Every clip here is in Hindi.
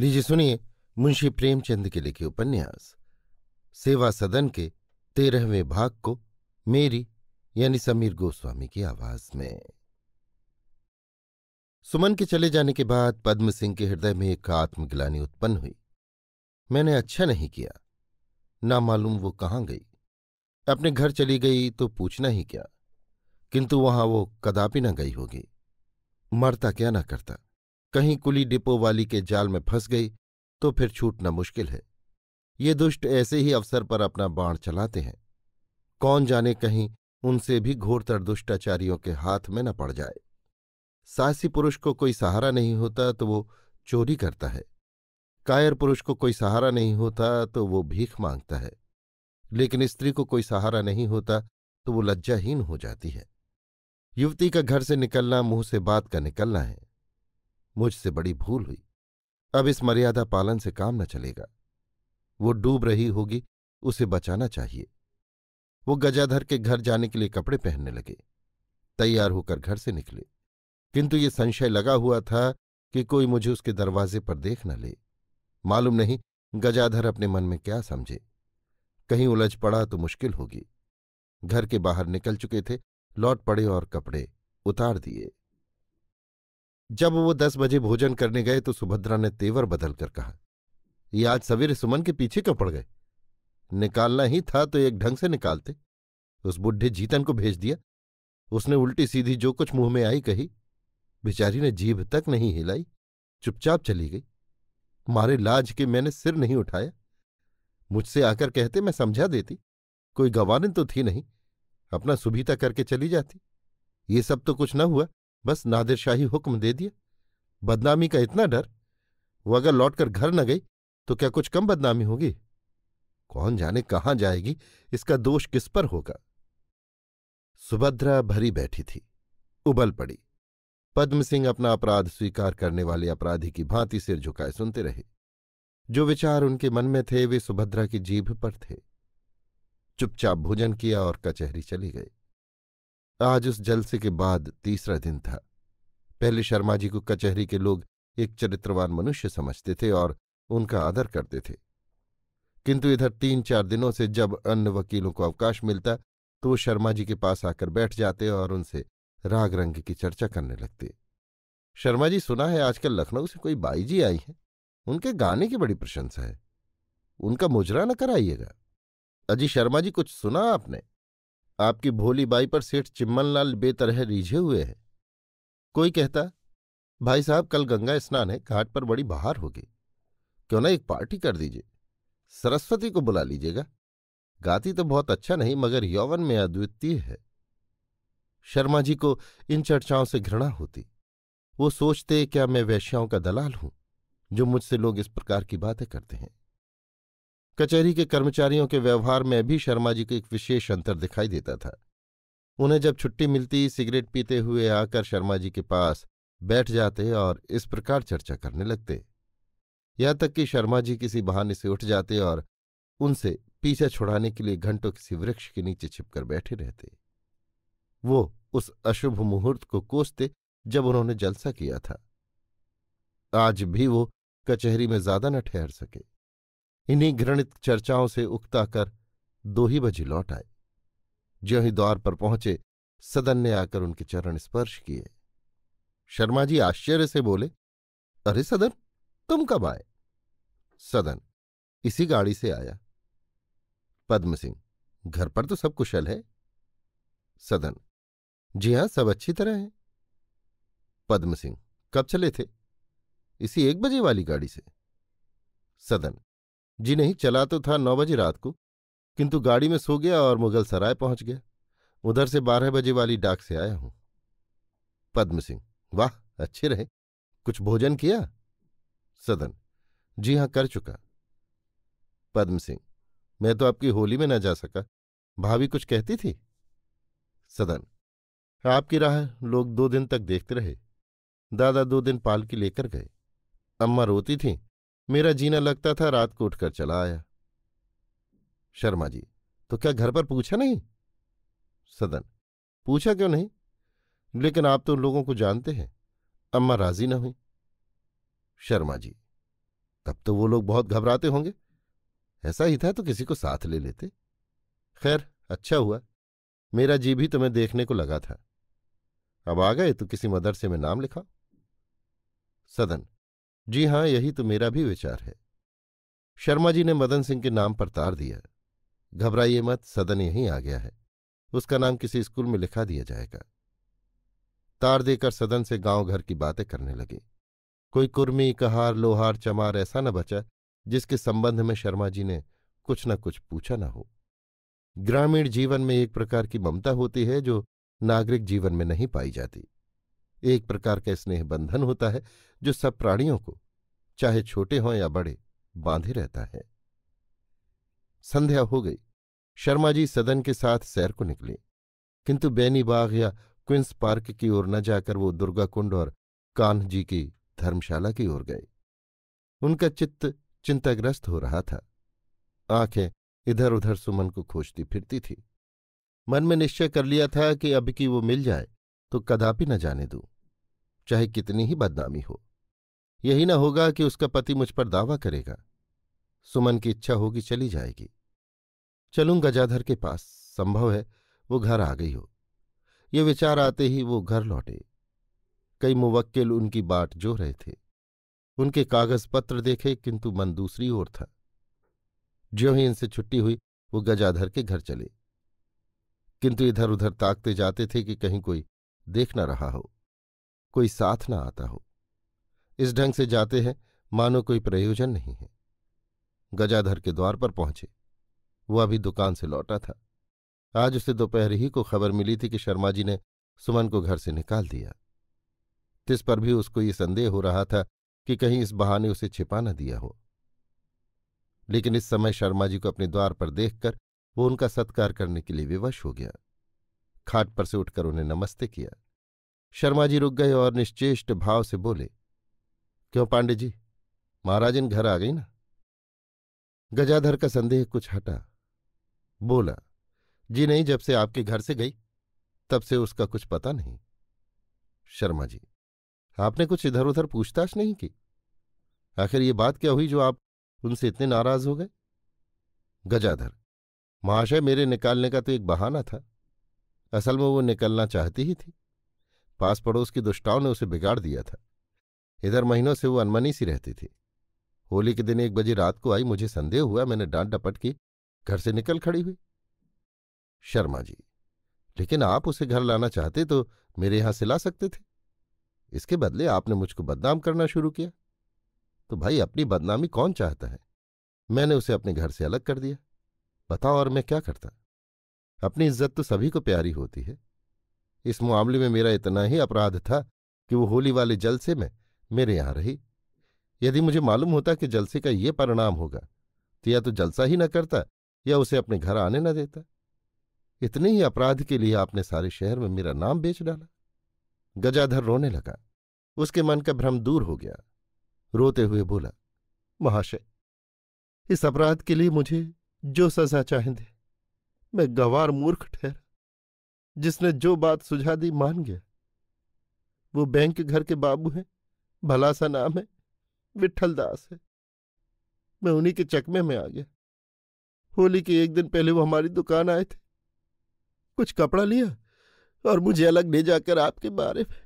लीजिए सुनिए मुंशी प्रेमचंद के लिखे उपन्यास सेवा सदन के तेरहवें भाग को मेरी यानी समीर गोस्वामी की आवाज में सुमन के चले जाने के बाद पद्म सिंह के हृदय में एक आत्मग्लानी उत्पन्न हुई मैंने अच्छा नहीं किया ना मालूम वो कहाँ गई अपने घर चली गई तो पूछना ही क्या किंतु वहां वो कदापि न गई होगी मरता क्या ना करता कहीं कुली डिपो वाली के जाल में फंस गई तो फिर छूटना मुश्किल है ये दुष्ट ऐसे ही अवसर पर अपना बाण चलाते हैं कौन जाने कहीं उनसे भी घोरतर दुष्टाचारियों के हाथ में न पड़ जाए साहसी पुरुष को कोई सहारा नहीं होता तो वो चोरी करता है कायर पुरुष को कोई सहारा नहीं होता तो वो भीख मांगता है लेकिन स्त्री को कोई सहारा नहीं होता तो वो लज्जाहीन हो जाती है युवती का घर से निकलना मुंह से बात का निकलना है मुझसे बड़ी भूल हुई अब इस मर्यादा पालन से काम न चलेगा वो डूब रही होगी उसे बचाना चाहिए वो गजाधर के घर जाने के लिए कपड़े पहनने लगे तैयार होकर घर से निकले किंतु ये संशय लगा हुआ था कि कोई मुझे उसके दरवाजे पर देख न ले मालूम नहीं गजाधर अपने मन में क्या समझे कहीं उलझ पड़ा तो मुश्किल होगी घर के बाहर निकल चुके थे लौट पड़े और कपड़े उतार दिए जब वो दस बजे भोजन करने गए तो सुभद्रा ने तेवर बदल कर कहा ये आज सवेरे सुमन के पीछे क्यों पड़ गए निकालना ही था तो एक ढंग से निकालते उस बुढ़े जीतन को भेज दिया उसने उल्टी सीधी जो कुछ मुंह में आई कही बेचारी ने जीभ तक नहीं हिलाई चुपचाप चली गई मारे लाज के मैंने सिर नहीं उठाया मुझसे आकर कहते मैं समझा देती कोई गवानिन तो थी नहीं अपना सुभीता करके चली जाती ये सब तो कुछ न हुआ बस नादिरशाही हुक्म दे दिया बदनामी का इतना डर वो अगर लौटकर घर न गई तो क्या कुछ कम बदनामी होगी कौन जाने कहाँ जाएगी इसका दोष किस पर होगा सुभद्रा भरी बैठी थी उबल पड़ी पद्म सिंह अपना अपराध स्वीकार करने वाले अपराधी की भांति सिर झुकाए सुनते रहे जो विचार उनके मन में थे वे सुभद्रा की जीभ पर थे चुपचाप भोजन किया और कचहरी चली गई आज उस जलसे के बाद तीसरा दिन था पहले शर्मा जी को कचहरी के लोग एक चरित्रवान मनुष्य समझते थे और उनका आदर करते थे किंतु इधर तीन चार दिनों से जब अन्य वकीलों को अवकाश मिलता तो वो शर्मा जी के पास आकर बैठ जाते और उनसे राग रंग की चर्चा करने लगते शर्मा जी सुना है आजकल लखनऊ से कोई बाई जी आई हैं उनके गाने की बड़ी प्रशंसा है उनका मुजरा न कराइएगा अजी शर्मा जी कुछ सुना आपने आपकी भोली बाई पर सेठ चिम्मनलाल बेतरह रीझे हुए हैं कोई कहता भाई साहब कल गंगा स्नान है घाट पर बड़ी बहार होगी क्यों ना एक पार्टी कर दीजिए सरस्वती को बुला लीजिएगा गाती तो बहुत अच्छा नहीं मगर यौवन में अद्वितीय है शर्मा जी को इन चर्चाओं से घृणा होती वो सोचते क्या मैं वैश्याओं का दलाल हूं जो मुझसे लोग इस प्रकार की बातें करते हैं कचहरी के कर्मचारियों के व्यवहार में भी शर्मा जी को एक विशेष अंतर दिखाई देता था उन्हें जब छुट्टी मिलती सिगरेट पीते हुए आकर शर्मा जी के पास बैठ जाते और इस प्रकार चर्चा करने लगते यहां तक कि शर्मा जी किसी बहाने से उठ जाते और उनसे पीछा छुड़ाने के लिए घंटों किसी वृक्ष के नीचे छिपकर बैठे रहते वो उस अशुभ मुहूर्त को कोसते जब उन्होंने जलसा किया था आज भी वो कचहरी में ज्यादा न ठहर सके इन्हीं घृणित चर्चाओं से उकता कर दो ही बजे लौट आए ज्यों ही द्वार पर पहुंचे सदन ने आकर उनके चरण स्पर्श किए शर्मा जी आश्चर्य से बोले अरे सदन तुम कब आए सदन इसी गाड़ी से आया पद्म सिंह घर पर तो सब कुशल है सदन जी हां सब अच्छी तरह है पद्म सिंह कब चले थे इसी एक बजे वाली गाड़ी से सदन जी नहीं चला तो था नौ बजे रात को किंतु गाड़ी में सो गया और मुगल सराय पहुंच गया उधर से बारह बजे वाली डाक से आया हूं पद्म सिंह वाह अच्छे रहे कुछ भोजन किया सदन जी हां कर चुका पद्म सिंह मैं तो आपकी होली में न जा सका भाभी कुछ कहती थी सदन आपकी राह लोग दो दिन तक देखते रहे दादा दो दिन पालकी लेकर गए अम्मा रोती थीं मेरा जीना लगता था रात को उठकर चला आया शर्मा जी तो क्या घर पर पूछा नहीं सदन पूछा क्यों नहीं लेकिन आप तो उन लोगों को जानते हैं अम्मा राजी ना हुई शर्मा जी तब तो वो लोग बहुत घबराते होंगे ऐसा ही था तो किसी को साथ ले लेते खैर अच्छा हुआ मेरा जी भी तुम्हें देखने को लगा था अब आ गए तो किसी मदरसे में नाम लिखा सदन जी हाँ यही तो मेरा भी विचार है शर्मा जी ने मदन सिंह के नाम पर तार दिया घबराइए मत सदन यहीं आ गया है उसका नाम किसी स्कूल में लिखा दिया जाएगा तार देकर सदन से गांव घर की बातें करने लगे कोई कुर्मी कहार लोहार चमार ऐसा न बचा जिसके संबंध में शर्मा जी ने कुछ न कुछ पूछा न हो ग्रामीण जीवन में एक प्रकार की ममता होती है जो नागरिक जीवन में नहीं पाई जाती एक प्रकार का स्नेह बंधन होता है जो सब प्राणियों को चाहे छोटे हों या बड़े बांधे रहता है संध्या हो गई शर्मा जी सदन के साथ सैर को निकले किंतु बैनी बाग या क्विंस पार्क की ओर न जाकर वो दुर्गा कुंड और कान्ह जी की धर्मशाला की ओर गए उनका चित्त चिंताग्रस्त हो रहा था आंखें इधर उधर सुमन को खोजती फिरती थी मन में निश्चय कर लिया था कि अब की वो मिल जाए तो कदापि न जाने दूं चाहे कितनी ही बदनामी हो यही न होगा कि उसका पति मुझ पर दावा करेगा सुमन की इच्छा होगी चली जाएगी चलूं गजाधर के पास संभव है वो घर आ गई हो ये विचार आते ही वो घर लौटे कई मुवक्किल उनकी बाट जो रहे थे उनके कागज पत्र देखे किंतु मन दूसरी ओर था ज्यों ही इनसे छुट्टी हुई वो गजाधर के घर चले किंतु इधर उधर ताकते जाते थे कि कहीं कोई देख न रहा हो कोई साथ ना आता हो इस ढंग से जाते हैं मानो कोई प्रयोजन नहीं है गजाधर के द्वार पर पहुंचे वह अभी दुकान से लौटा था आज उसे दोपहर ही को खबर मिली थी कि शर्मा जी ने सुमन को घर से निकाल दिया तिस पर भी उसको ये संदेह हो रहा था कि कहीं इस बहाने उसे छिपा न दिया हो लेकिन इस समय शर्मा जी को अपने द्वार पर देखकर वो उनका सत्कार करने के लिए विवश हो गया खाट पर से उठकर उन्हें नमस्ते किया शर्मा जी रुक गए और निश्चेष्ट भाव से बोले क्यों पांडे जी महाराजन घर आ गई ना गजाधर का संदेह कुछ हटा बोला जी नहीं जब से आपके घर से गई तब से उसका कुछ पता नहीं शर्मा जी आपने कुछ इधर उधर पूछताछ नहीं की आखिर ये बात क्या हुई जो आप उनसे इतने नाराज हो गए गजाधर महाशय मेरे निकालने का तो एक बहाना था असल में वो निकलना चाहती ही थी पास पड़ोस की दुष्टाओं ने उसे बिगाड़ दिया था इधर महीनों से वो अनमनी सी रहती थी होली के दिन एक बजे रात को आई मुझे संदेह हुआ मैंने डांट डपट की घर से निकल खड़ी हुई शर्मा जी लेकिन आप उसे घर लाना चाहते तो मेरे यहां से ला सकते थे इसके बदले आपने मुझको बदनाम करना शुरू किया तो भाई अपनी बदनामी कौन चाहता है मैंने उसे अपने घर से अलग कर दिया बताओ और मैं क्या करता अपनी इज्जत तो सभी को प्यारी होती है इस मामले में मेरा इतना ही अपराध था कि वो होली वाले जलसे में मेरे यहां रही यदि मुझे मालूम होता कि जलसे का ये परिणाम होगा तो या तो जलसा ही न करता या उसे अपने घर आने न देता इतने ही अपराध के लिए आपने सारे शहर में मेरा नाम बेच डाला गजाधर रोने लगा उसके मन का भ्रम दूर हो गया रोते हुए बोला महाशय इस अपराध के लिए मुझे जो सजा चाहें दे मैं गवार मूर्ख ठहरा जिसने जो बात सुझा दी मान गया वो बैंक घर के बाबू हैं भला सा नाम है विठल दास है मैं उन्हीं के चकमे में आ गया होली के एक दिन पहले वो हमारी दुकान आए थे कुछ कपड़ा लिया और मुझे अलग ले जाकर आपके बारे में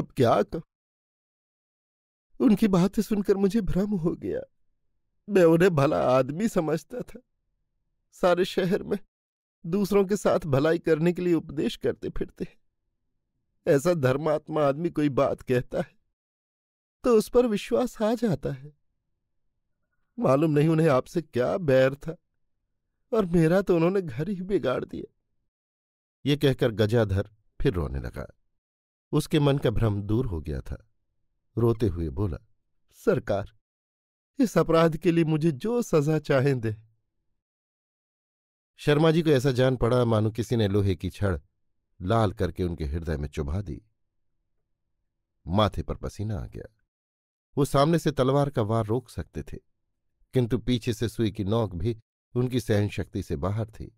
अब क्या कहूं उनकी बातें सुनकर मुझे भ्रम हो गया मैं उन्हें भला आदमी समझता था सारे शहर में दूसरों के साथ भलाई करने के लिए उपदेश करते फिरते हैं ऐसा धर्मात्मा आदमी कोई बात कहता है तो उस पर विश्वास आ जाता है मालूम नहीं उन्हें आपसे क्या बैर था और मेरा तो उन्होंने घर ही बिगाड़ दिया ये कहकर गजाधर फिर रोने लगा उसके मन का भ्रम दूर हो गया था रोते हुए बोला सरकार इस अपराध के लिए मुझे जो सजा चाहें दे शर्मा जी को ऐसा जान पड़ा मानो किसी ने लोहे की छड़ लाल करके उनके हृदय में चुभा दी माथे पर पसीना आ गया वो सामने से तलवार का वार रोक सकते थे किंतु पीछे से सुई की नोक भी उनकी सहन शक्ति से बाहर थी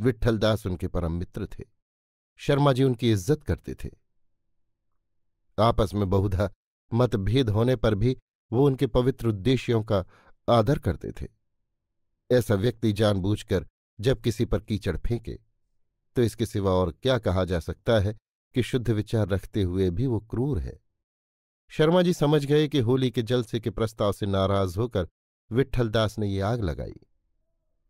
विठलदास उनके परम मित्र थे शर्मा जी उनकी इज्जत करते थे आपस में बहुधा मतभेद होने पर भी वो उनके पवित्र उद्देश्यों का आदर करते थे ऐसा व्यक्ति जानबूझकर जब किसी पर कीचड़ फेंके तो इसके सिवा और क्या कहा जा सकता है कि शुद्ध विचार रखते हुए भी वो क्रूर है शर्मा जी समझ गए कि होली के जलसे के प्रस्ताव से नाराज होकर विठ्ठलदास ने ये आग लगाई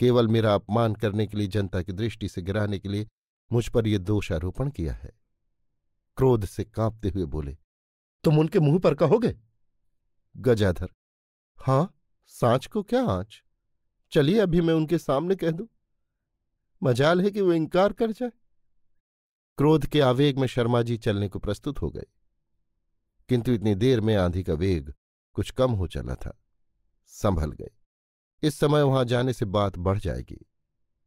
केवल मेरा अपमान करने के लिए जनता की दृष्टि से गिराने के लिए मुझ पर यह दोषारोपण किया है क्रोध से कांपते हुए बोले तुम उनके मुंह पर कहोगे गजाधर हां सांच को क्या आंच चलिए अभी मैं उनके सामने कह दूं मजाल है कि वो इनकार कर जाए क्रोध के आवेग में शर्मा जी चलने को प्रस्तुत हो गए किंतु इतनी देर में आंधी का वेग कुछ कम हो चला था संभल गए इस समय वहां जाने से बात बढ़ जाएगी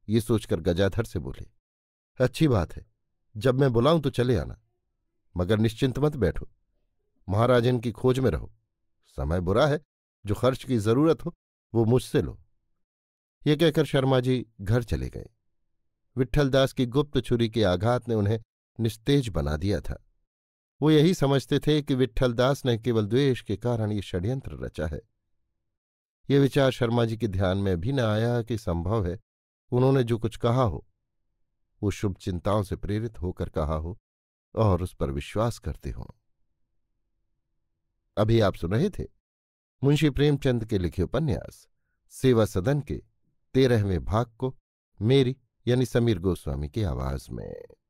ये सोचकर गजाधर से बोले अच्छी बात है जब मैं बुलाऊं तो चले आना मगर निश्चिंत मत बैठो महाराज इनकी खोज में रहो समय बुरा है जो खर्च की जरूरत हो वो मुझसे लो ये कहकर शर्मा जी घर चले गए विट्ठलदास की गुप्त छुरी के आघात ने उन्हें निस्तेज बना दिया था वो यही समझते थे कि विट्ठलदास ने केवल द्वेष के कारण ये षड्यंत्र रचा है ये विचार शर्मा जी के ध्यान में भी न आया कि संभव है उन्होंने जो कुछ कहा हो वो शुभ चिंताओं से प्रेरित होकर कहा हो और उस पर विश्वास करते हों अभी आप सुन रहे थे मुंशी प्रेमचंद के लिखे उपन्यास सेवा सदन के तेरहवें भाग को मेरी यानी समीर गोस्वामी की आवाज में